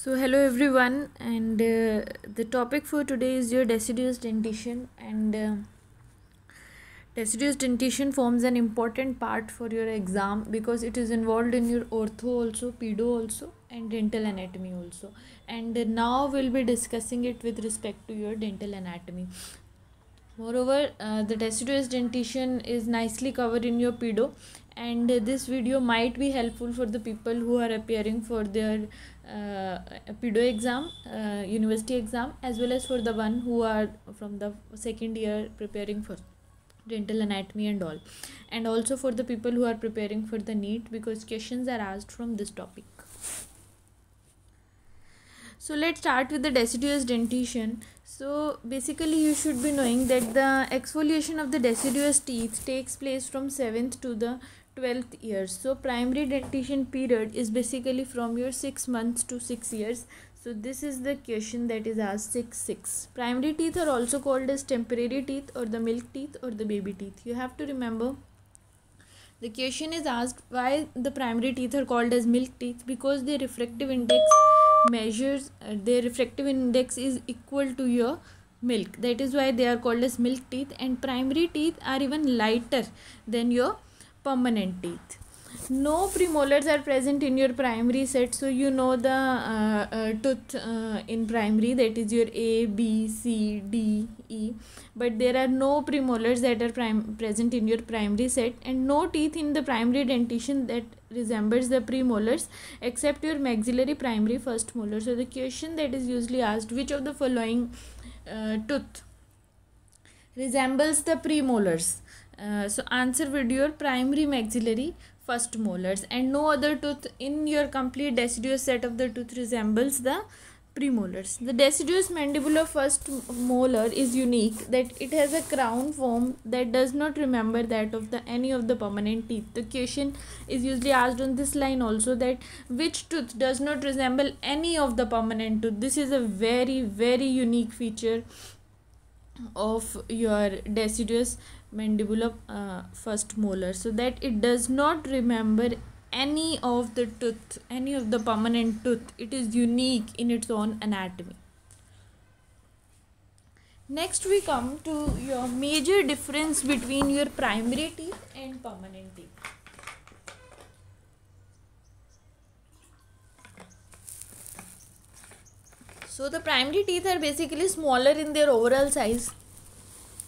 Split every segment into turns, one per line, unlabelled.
so hello everyone and uh, the topic for today is your deciduous dentition and uh, deciduous dentition forms an important part for your exam because it is involved in your ortho also pedo also and dental anatomy also and uh, now we'll be discussing it with respect to your dental anatomy Moreover, uh, the deciduous dentition is nicely covered in your pedo and this video might be helpful for the people who are appearing for their uh, pedo exam, uh, university exam as well as for the one who are from the second year preparing for dental anatomy and all and also for the people who are preparing for the NEET because questions are asked from this topic so let's start with the deciduous dentition so basically you should be knowing that the exfoliation of the deciduous teeth takes place from 7th to the 12th year so primary dentition period is basically from your 6 months to 6 years so this is the question that is asked 6 6 primary teeth are also called as temporary teeth or the milk teeth or the baby teeth you have to remember the question is asked why the primary teeth are called as milk teeth because their refractive index measures uh, their refractive index is equal to your milk that is why they are called as milk teeth and primary teeth are even lighter than your permanent teeth no premolars are present in your primary set so you know the uh, uh, tooth uh, in primary that is your a b c d e but there are no premolars that are prim- present in your primary set and no teeth in the primary dentition that resembles the premolars except your maxillary primary first molar so the question that is usually asked which of the following uh, tooth resembles the premolars uh, so answer would your primary maxillary first molars and no other tooth in your complete deciduous set of the tooth resembles the premolars. The deciduous mandibular first molar is unique that it has a crown form that does not remember that of the any of the permanent teeth. The question is usually asked on this line also that which tooth does not resemble any of the permanent tooth. This is a very very unique feature of your deciduous mandibular uh, first molar so that it does not remember any of the tooth any of the permanent tooth it is unique in its own anatomy next we come to your major difference between your primary teeth and permanent teeth So the primary teeth are basically smaller in their overall size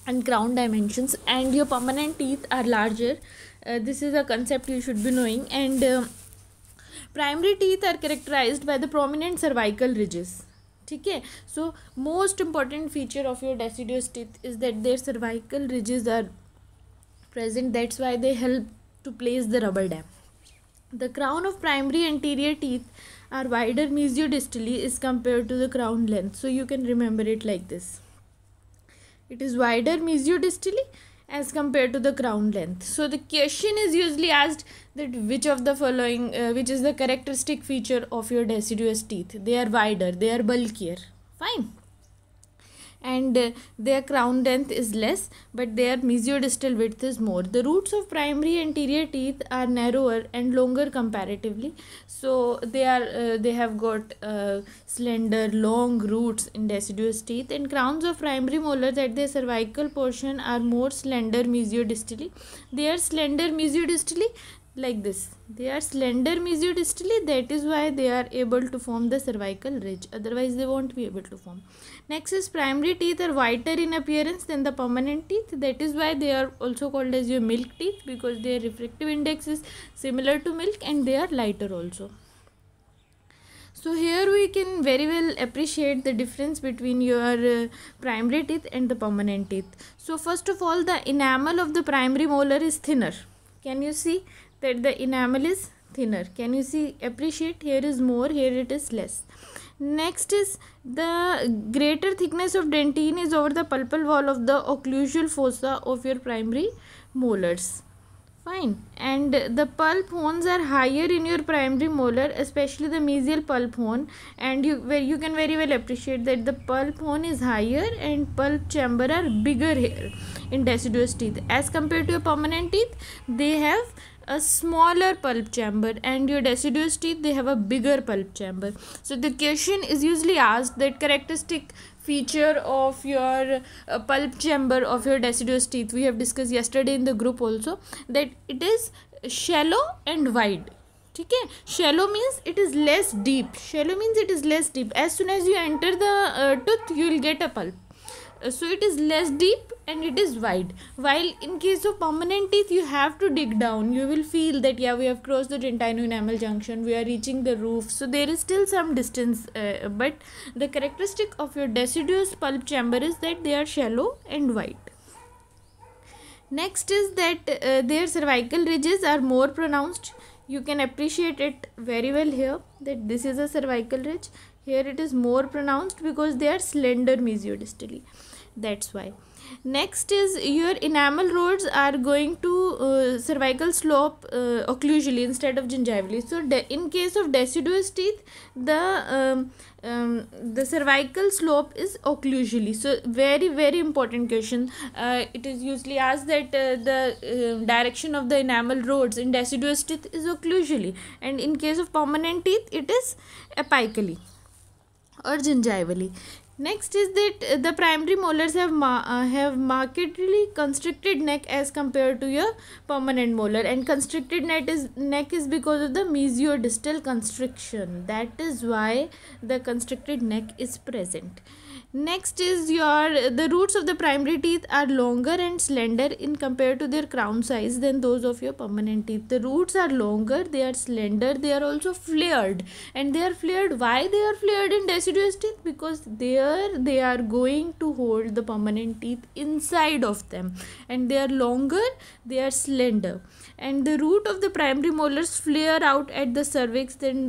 and crown dimensions and your permanent teeth are larger. Uh, this is a concept you should be knowing and uh, primary teeth are characterized by the prominent cervical ridges. Okay, so most important feature of your deciduous teeth is that their cervical ridges are present that's why they help to place the rubber dam the crown of primary anterior teeth are wider mesiodistally is compared to the crown length so you can remember it like this it is wider mesiodistally as compared to the crown length so the question is usually asked that which of the following uh, which is the characteristic feature of your deciduous teeth they are wider they are bulkier fine and uh, their crown length is less but their mesiodistal width is more. The roots of primary anterior teeth are narrower and longer comparatively. So they are uh, they have got uh, slender long roots in deciduous teeth and crowns of primary molars at their cervical portion are more slender mesiodistally. They are slender mesiodistally like this they are slender mesiodistally that is why they are able to form the cervical ridge otherwise they won't be able to form next is primary teeth are whiter in appearance than the permanent teeth that is why they are also called as your milk teeth because their refractive index is similar to milk and they are lighter also so here we can very well appreciate the difference between your uh, primary teeth and the permanent teeth so first of all the enamel of the primary molar is thinner can you see that the enamel is thinner can you see appreciate here is more here it is less next is the greater thickness of dentine is over the pulpal wall of the occlusal fossa of your primary molars fine and the pulp horns are higher in your primary molar especially the mesial pulp horn and you where you can very well appreciate that the pulp horn is higher and pulp chamber are bigger here in deciduous teeth as compared to your permanent teeth they have a smaller pulp chamber and your deciduous teeth they have a bigger pulp chamber so the question is usually asked that characteristic feature of your uh, pulp chamber of your deciduous teeth we have discussed yesterday in the group also that it is shallow and wide ठीक है shallow means it is less deep shallow means it is less deep as soon as you enter the tooth you will get a pulp uh, so it is less deep and it is wide while in case of permanent teeth you have to dig down you will feel that yeah we have crossed the dentino enamel junction we are reaching the roof so there is still some distance uh, but the characteristic of your deciduous pulp chamber is that they are shallow and wide next is that uh, their cervical ridges are more pronounced you can appreciate it very well here that this is a cervical ridge here it is more pronounced because they are slender mesiodistally that's why next is your enamel rods are going to uh, cervical slope uh, occlusally instead of gingivally so in case of deciduous teeth the um, um, the cervical slope is occlusally so very very important question uh, it is usually asked that uh, the um, direction of the enamel rods in deciduous teeth is occlusally and in case of permanent teeth it is apically or gingivally Next is that uh, the primary molars have, ma uh, have markedly constricted neck as compared to your permanent molar and constricted neck is, neck is because of the mesiodistal constriction. That is why the constricted neck is present next is your the roots of the primary teeth are longer and slender in compared to their crown size than those of your permanent teeth the roots are longer they are slender they are also flared and they are flared why they are flared in deciduous teeth because there they are going to hold the permanent teeth inside of them and they are longer they are slender and the root of the primary molars flare out at the cervix than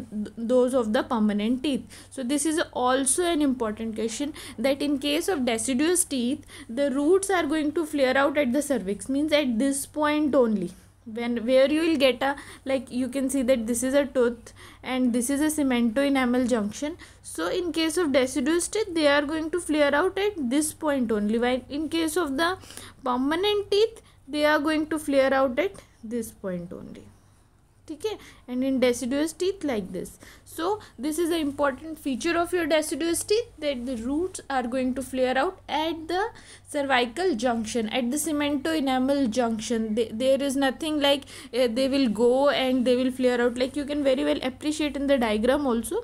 those of the permanent teeth so this is also an important question that in case of deciduous teeth the roots are going to flare out at the cervix means at this point only when where you will get a like you can see that this is a tooth and this is a cemento enamel junction so in case of deciduous teeth they are going to flare out at this point only while in case of the permanent teeth they are going to flare out at this point only okay. And in deciduous teeth like this, so this is an important feature of your deciduous teeth that the roots are going to flare out at the cervical junction at the cemento enamel junction they, there is nothing like uh, they will go and they will flare out like you can very well appreciate in the diagram also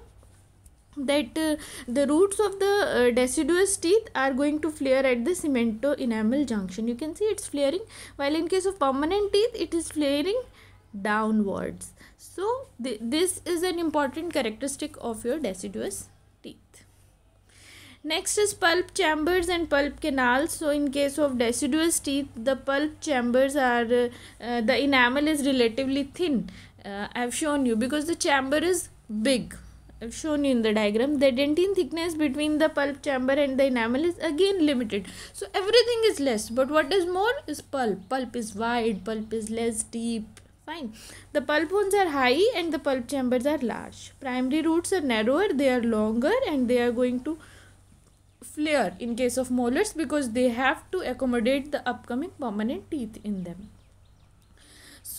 that uh, the roots of the uh, deciduous teeth are going to flare at the cemento enamel junction you can see it's flaring while in case of permanent teeth it is flaring downwards so th this is an important characteristic of your deciduous teeth next is pulp chambers and pulp canals so in case of deciduous teeth the pulp chambers are uh, uh the enamel is relatively thin uh, i have shown you because the chamber is big shown in the diagram the dentine thickness between the pulp chamber and the enamel is again limited so everything is less but what is more is pulp pulp is wide pulp is less deep fine the pulp wounds are high and the pulp chambers are large primary roots are narrower they are longer and they are going to flare in case of molars because they have to accommodate the upcoming permanent teeth in them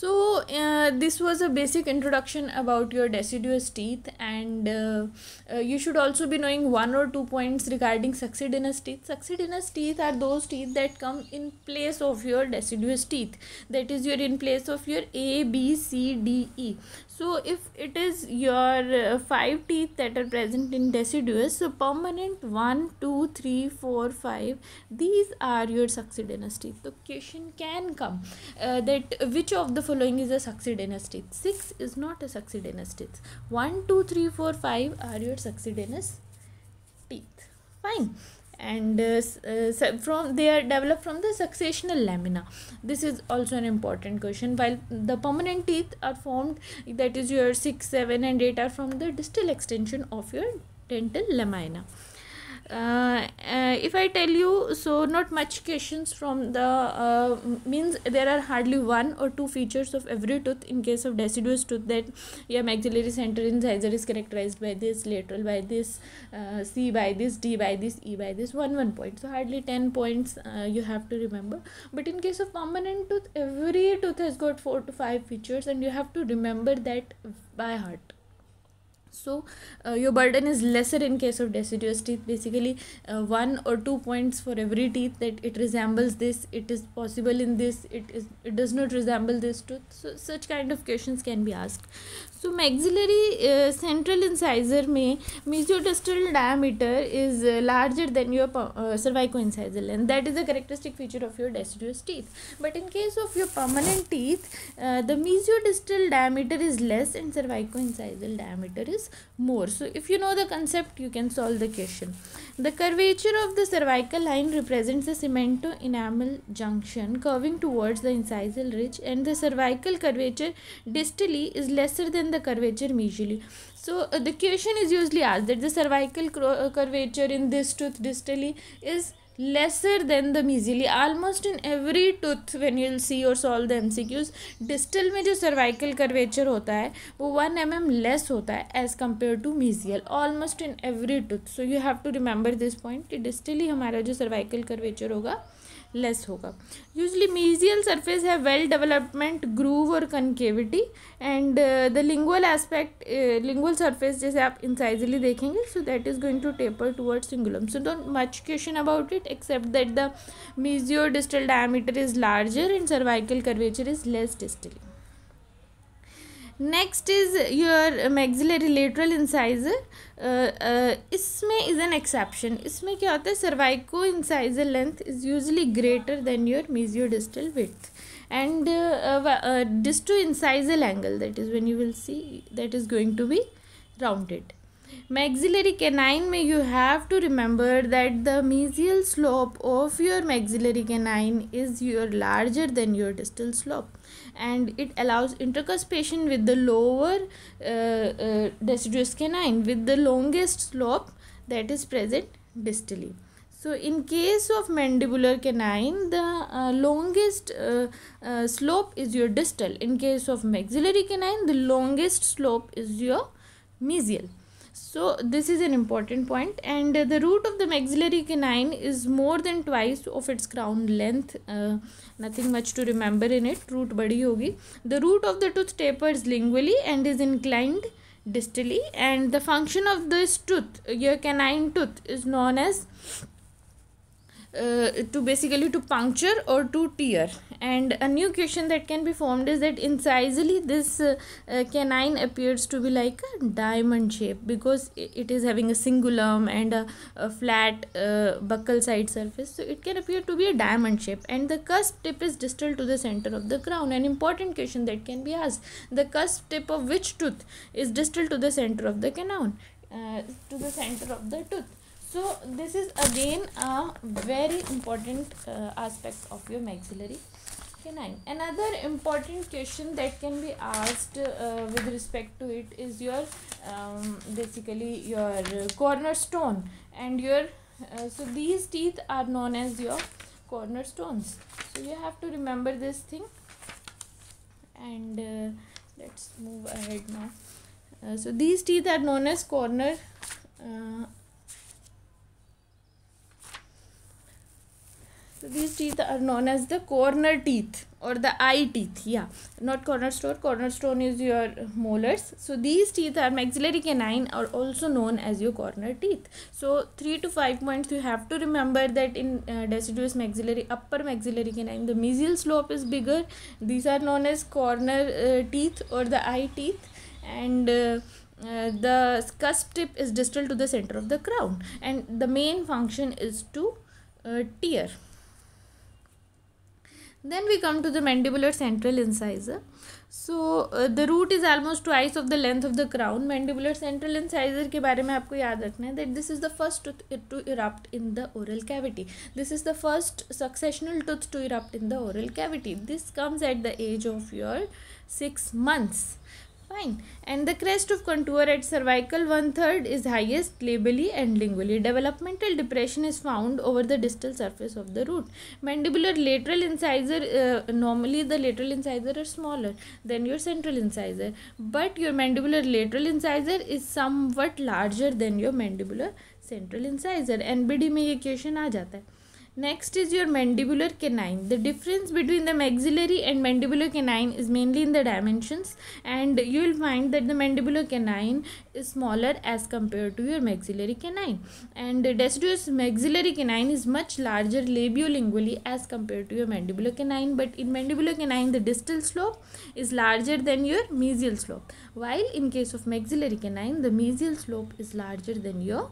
so uh, this was a basic introduction about your deciduous teeth and uh, uh, you should also be knowing one or two points regarding succedaneous teeth Succedaneous teeth are those teeth that come in place of your deciduous teeth that is your in place of your a b c d e so if it is your uh, five teeth that are present in deciduous so permanent one two three four five these are your succedaneous teeth the question can come uh, that which of the following is a succedaneous teeth six is not a succedaneous. teeth one two three four five are your succedaneous teeth fine and uh, uh from they are developed from the successional lamina this is also an important question while the permanent teeth are formed that is your 6 7 and 8 are from the distal extension of your dental lamina uh, uh, if I tell you, so not much questions from the uh, means there are hardly one or two features of every tooth in case of deciduous tooth that your maxillary center incisor is characterized by this lateral by this uh, C by this D by this E by this one one point so hardly ten points uh, you have to remember but in case of permanent tooth every tooth has got four to five features and you have to remember that by heart so uh, your burden is lesser in case of deciduous teeth basically uh, one or two points for every teeth that it resembles this it is possible in this it is it does not resemble this tooth so such kind of questions can be asked so maxillary uh, central incisor may mesiodistal diameter is uh, larger than your uh, cervicoincisal and that is a characteristic feature of your deciduous teeth but in case of your permanent teeth uh, the mesiodistal diameter is less and cervicoincisal diameter is is more so if you know the concept you can solve the question the curvature of the cervical line represents the cemento enamel junction curving towards the incisal ridge and the cervical curvature distally is lesser than the curvature medially so uh, the question is usually asked that the cervical uh, curvature in this tooth distally is lesser than the mesially almost in every tooth when you'll see or solve the MCQs distal में जो cervical curvature होता है वो 1 mm less होता है as compared to mesial almost in every tooth so you have to remember this point कि distal ही हमारा जो cervical curvature होगा लेस होगा यूजली मीजियल सर्फेस है वेल डेवलपमेंट ग्रूव और concavity and the lingual aspect lingual surface जैसे आप incisally देखेंगे so that is going to taper towards cingulum so don't much question about it except that the mesio distal diameter is larger and cervical curvature is less distally next is your maxillary lateral incisor इसमें is an exception इसमें क्या होता है cervico incisor length is usually greater than your mesio distal width and disto incisal angle that is when you will see that is going to be rounded maxillary canine में you have to remember that the mesial slope of your maxillary canine is your larger than your distal slope and it allows intercuspation with the lower uh, uh, deciduous canine with the longest slope that is present distally. So in case of mandibular canine, the uh, longest uh, uh, slope is your distal. In case of maxillary canine, the longest slope is your mesial. So this is an important point and uh, the root of the maxillary canine is more than twice of its crown length. Uh, nothing much to remember in it. Root badi hogi. The root of the tooth tapers lingually and is inclined distally and the function of this tooth, your canine tooth is known as uh, to basically to puncture or to tear and a new question that can be formed is that incisally this uh, uh, canine appears to be like a diamond shape because it is having a cingulum and a, a flat uh, buccal side surface so it can appear to be a diamond shape and the cusp tip is distal to the center of the crown an important question that can be asked the cusp tip of which tooth is distal to the center of the canine uh, to the center of the tooth so this is again a very important uh, aspect of your maxillary canine another important question that can be asked uh, with respect to it is your um, basically your cornerstone and your uh, so these teeth are known as your cornerstones so you have to remember this thing and uh, let's move ahead now uh, so these teeth are known as corner uh, So these teeth are known as the corner teeth or the eye teeth. Yeah, not cornerstone. Cornerstone is your molars. So these teeth are maxillary canine are also known as your corner teeth. So three to five points you have to remember that in uh, deciduous maxillary, upper maxillary canine, the mesial slope is bigger. These are known as corner uh, teeth or the eye teeth, and. Uh, uh, the cusp tip is distal to the center of the crown and the main function is to uh, tear then we come to the mandibular central incisor so uh, the root is almost twice of the length of the crown mandibular central incisor ke bare mein aapko yaad rakhna hai that this is the first tooth to erupt in the oral cavity this is the first successional tooth to erupt in the oral cavity this comes at the age of your 6 months fine and the crest of contour at cervical one third is highest labially and lingually developmental depression is found over the distal surface of the root mandibular lateral incisor uh, normally the lateral incisor are smaller than your central incisor but your mandibular lateral incisor is somewhat larger than your mandibular central incisor nbd में ये question आ जाता है Next is your mandibular canine. The difference between the maxillary and mandibular canine is mainly in the dimensions and you will find that the mandibular canine is smaller as compared to your maxillary canine and the deciduous maxillary canine is much larger labiolingually as compared to your mandibular canine but in mandibular canine the distal slope is larger than your mesial slope while in case of maxillary canine the mesial slope is larger than your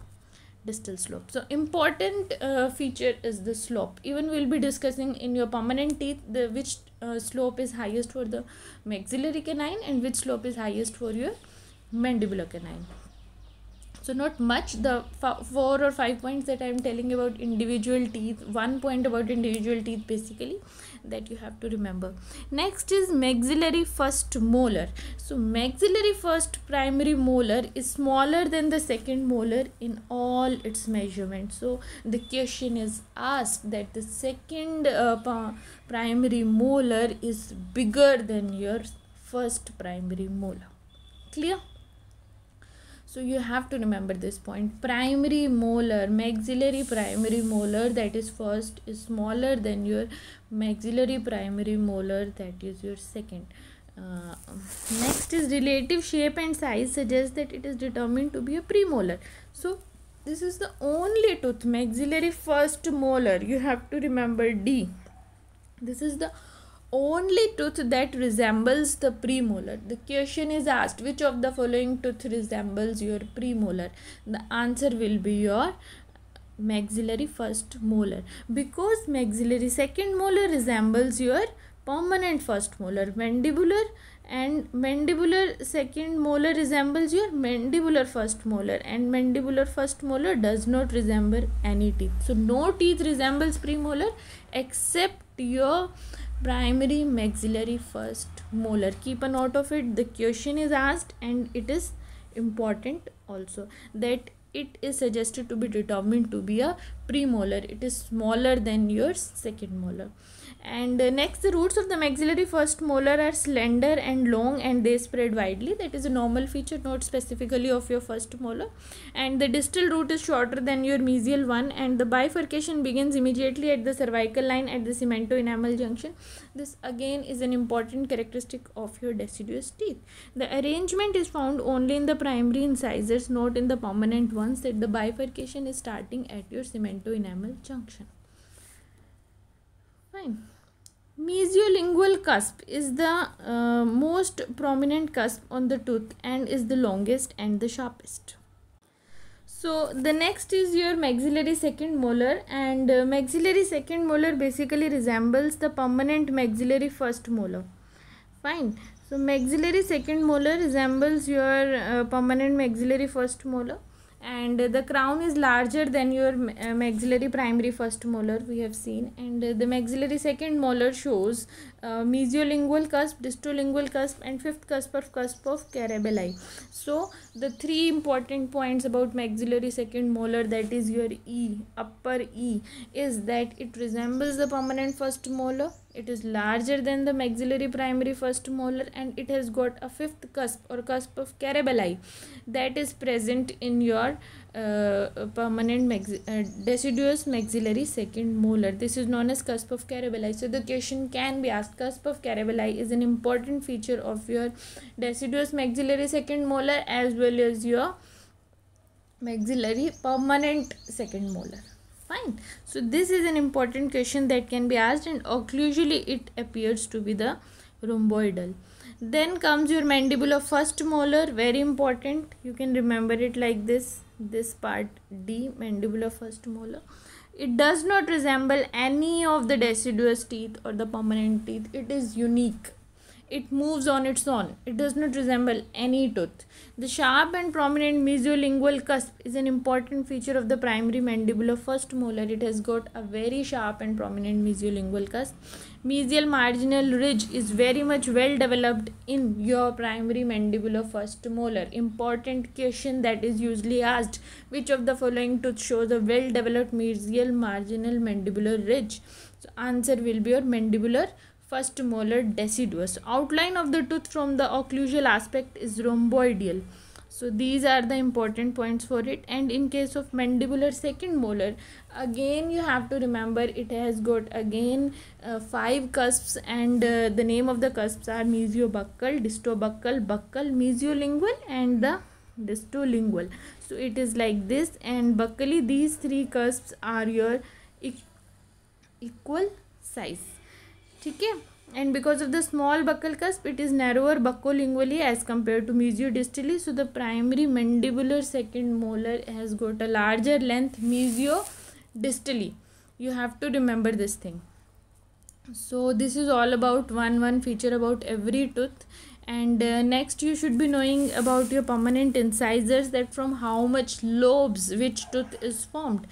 distal slope so important uh, feature is the slope even we'll be discussing in your permanent teeth the which uh, slope is highest for the maxillary canine and which slope is highest for your mandibular canine so not much the four or five points that i'm telling about individual teeth one point about individual teeth basically that you have to remember next is maxillary first molar so maxillary first primary molar is smaller than the second molar in all its measurements so the question is asked that the second uh, primary molar is bigger than your first primary molar clear so you have to remember this point primary molar maxillary primary molar that is first is smaller than your maxillary primary molar that is your second uh, next is relative shape and size suggests that it is determined to be a premolar so this is the only tooth maxillary first molar you have to remember d this is the only tooth that resembles the premolar. The question is asked which of the following tooth resembles your premolar. The answer will be your maxillary first molar because maxillary second molar resembles your permanent first molar mandibular and mandibular second molar resembles your mandibular first molar and mandibular first molar does not resemble any teeth so no teeth resembles premolar except your primary maxillary first molar keep a note of it the question is asked and it is important also that it is suggested to be determined to be a premolar it is smaller than your second molar and uh, next the roots of the maxillary first molar are slender and long and they spread widely that is a normal feature not specifically of your first molar and the distal root is shorter than your mesial one and the bifurcation begins immediately at the cervical line at the cemento enamel junction this again is an important characteristic of your deciduous teeth. The arrangement is found only in the primary incisors, not in the permanent ones that the bifurcation is starting at your cemento enamel junction. Fine. Mesiolingual cusp is the uh, most prominent cusp on the tooth and is the longest and the sharpest. So the next is your maxillary second molar and uh, maxillary second molar basically resembles the permanent maxillary first molar. Fine. So maxillary second molar resembles your uh, permanent maxillary first molar and uh, the crown is larger than your uh, maxillary primary first molar we have seen and uh, the maxillary second molar shows uh, mesiolingual cusp, distolingual cusp and fifth cusp of cusp of carabelli. So the three important points about maxillary second molar that is your E, upper E is that it resembles the permanent first molar, it is larger than the maxillary primary first molar and it has got a fifth cusp or cusp of carabelli that is present in your uh, permanent uh, deciduous maxillary second molar. This is known as cusp of caraveli. So the question can be asked. Cusp of caraveli is an important feature of your deciduous maxillary second molar as well as your maxillary permanent second molar. Fine. So this is an important question that can be asked and usually it appears to be the rhomboidal then comes your mandibular first molar very important you can remember it like this this part d mandibular first molar it does not resemble any of the deciduous teeth or the permanent teeth it is unique it moves on its own it does not resemble any tooth the sharp and prominent mesiolingual cusp is an important feature of the primary mandibular first molar it has got a very sharp and prominent mesiolingual cusp Mesial marginal ridge is very much well developed in your primary mandibular first molar. Important question that is usually asked which of the following tooth shows a well developed mesial marginal mandibular ridge? So answer will be your mandibular first molar deciduous. Outline of the tooth from the occlusal aspect is rhomboidal so these are the important points for it and in case of mandibular second molar again you have to remember it has got again uh, five cusps and uh, the name of the cusps are mesiobuccal distobuccal buccal mesiolingual and the distolingual so it is like this and buccally these three cusps are your equal size Okay and because of the small buccal cusp it is narrower buccolingually as compared to mesiodistally so the primary mandibular second molar has got a larger length mesiodistally you have to remember this thing so this is all about one one feature about every tooth and uh, next you should be knowing about your permanent incisors that from how much lobes which tooth is formed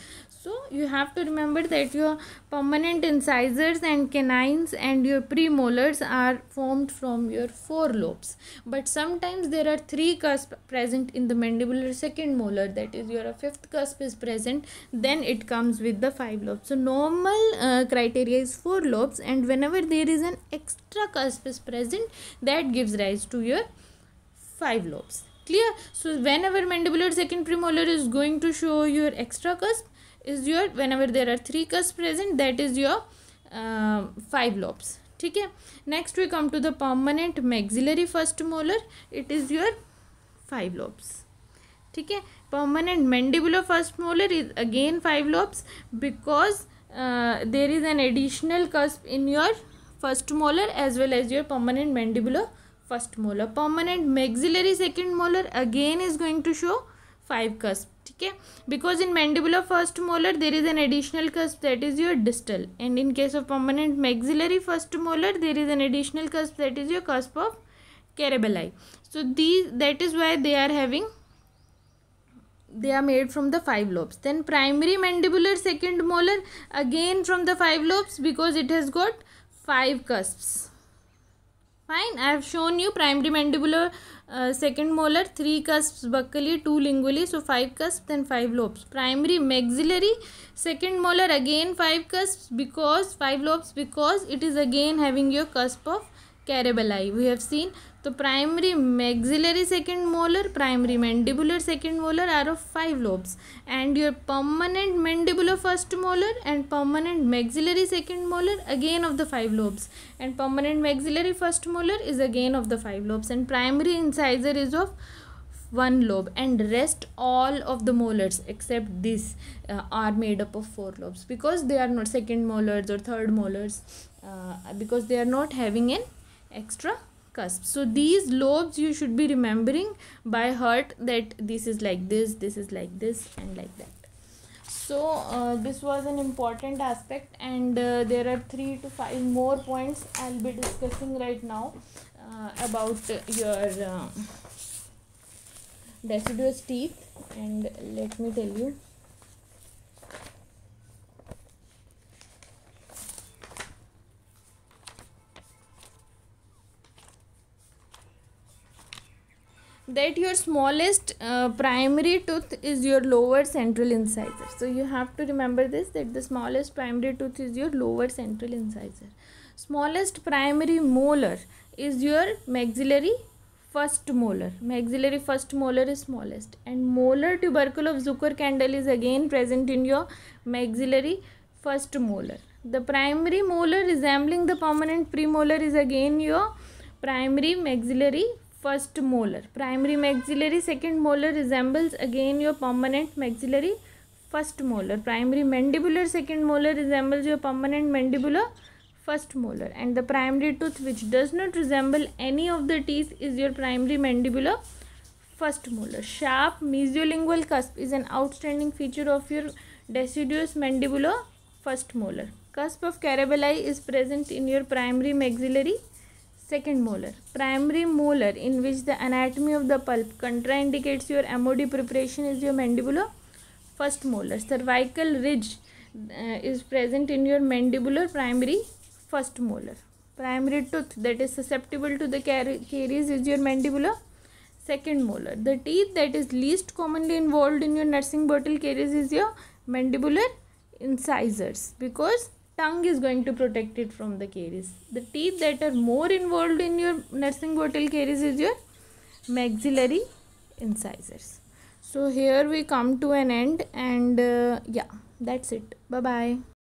so you have to remember that your permanent incisors and canines and your premolars are formed from your four lobes. but sometimes there are three cusp present in the mandibular second molar that is your fifth cusp is present then it comes with the five lobes so normal uh, criteria is four lobes and whenever there is an extra cusp is present that gives rise to your five lobes clear so whenever mandibular second premolar is going to show your extra cusp is your whenever there are three cusps present that is your uh, five lobes okay next we come to the permanent maxillary first molar it is your five lobes okay permanent mandibular first molar is again five lobes because uh, there is an additional cusp in your first molar as well as your permanent mandibular first molar permanent maxillary second molar again is going to show five cusps. ठीक है because in mandibular first molar there is an additional cusp that is your distal and in case of permanent maxillary first molar there is an additional cusp that is your cusp of so these that is why they are having they are made from the five lobes then primary mandibular second molar again from the five lobes because it has got five cusps fine i have shown you primary mandibular second molar three cusps buccally two lingually so five cusp and five lobes primary maxillary second molar again five cusps because five lobes because it is again having your cusp of cerebelli we have seen So primary maxillary second molar primary mandibular second molar are of five lobes and your permanent mandibular first molar and permanent maxillary second molar again of the five lobes and permanent maxillary first molar is again of the five lobes and primary incisor is of one lobe and rest all of the molars except this uh, are made up of four lobes because they are not second molars or third molars uh, because they are not having an extra cusp so these lobes you should be remembering by heart that this is like this this is like this and like that so uh, this was an important aspect and uh, there are three to five more points i'll be discussing right now uh, about your um, deciduous teeth and let me tell you that your smallest uh, primary tooth is your lower central incisor so you have to remember this that the smallest primary tooth is your lower central incisor smallest primary molar is your maxillary first molar maxillary first molar is smallest and molar tubercle of zucker candle is again present in your maxillary first molar the primary molar resembling the permanent premolar is again your primary maxillary First molar. Primary maxillary, second molar resembles again your permanent maxillary first molar. Primary mandibular, second molar resembles your permanent mandibular first molar. And the primary tooth which does not resemble any of the teeth is your primary mandibular first molar. Sharp mesiolingual cusp is an outstanding feature of your deciduous mandibular first molar. Cusp of carabelli is present in your primary maxillary Second molar. Primary molar in which the anatomy of the pulp contraindicates your MOD preparation is your mandibular first molar. Cervical ridge uh, is present in your mandibular primary first molar. Primary tooth that is susceptible to the caries is your mandibular second molar. The teeth that is least commonly involved in your nursing bottle caries is your mandibular incisors because tongue is going to protect it from the caries. The teeth that are more involved in your nursing bottle caries is your maxillary incisors. So here we come to an end and uh, yeah that's it. Bye bye.